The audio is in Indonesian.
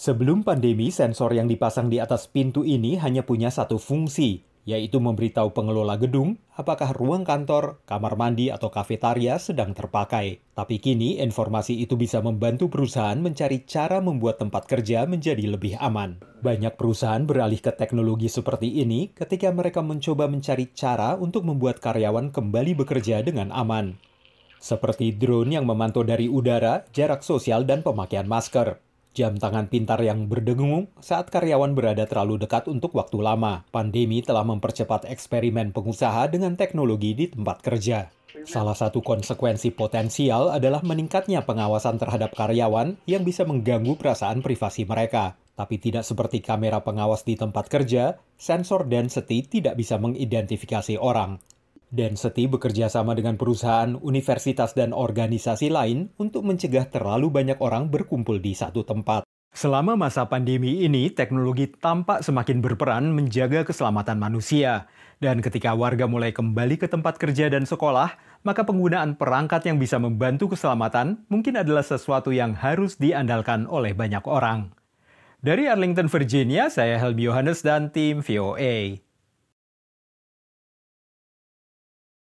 Sebelum pandemi, sensor yang dipasang di atas pintu ini hanya punya satu fungsi, yaitu memberitahu pengelola gedung apakah ruang kantor, kamar mandi, atau kafetaria sedang terpakai. Tapi kini, informasi itu bisa membantu perusahaan mencari cara membuat tempat kerja menjadi lebih aman. Banyak perusahaan beralih ke teknologi seperti ini ketika mereka mencoba mencari cara untuk membuat karyawan kembali bekerja dengan aman. Seperti drone yang memantau dari udara, jarak sosial, dan pemakaian masker. Jam tangan pintar yang berdengung saat karyawan berada terlalu dekat untuk waktu lama. Pandemi telah mempercepat eksperimen pengusaha dengan teknologi di tempat kerja. Salah satu konsekuensi potensial adalah meningkatnya pengawasan terhadap karyawan yang bisa mengganggu perasaan privasi mereka. Tapi tidak seperti kamera pengawas di tempat kerja, sensor density tidak bisa mengidentifikasi orang. Dan Density bekerja sama dengan perusahaan, universitas, dan organisasi lain untuk mencegah terlalu banyak orang berkumpul di satu tempat. Selama masa pandemi ini, teknologi tampak semakin berperan menjaga keselamatan manusia. Dan ketika warga mulai kembali ke tempat kerja dan sekolah, maka penggunaan perangkat yang bisa membantu keselamatan mungkin adalah sesuatu yang harus diandalkan oleh banyak orang. Dari Arlington, Virginia, saya Helmi Yohanes dan tim VOA.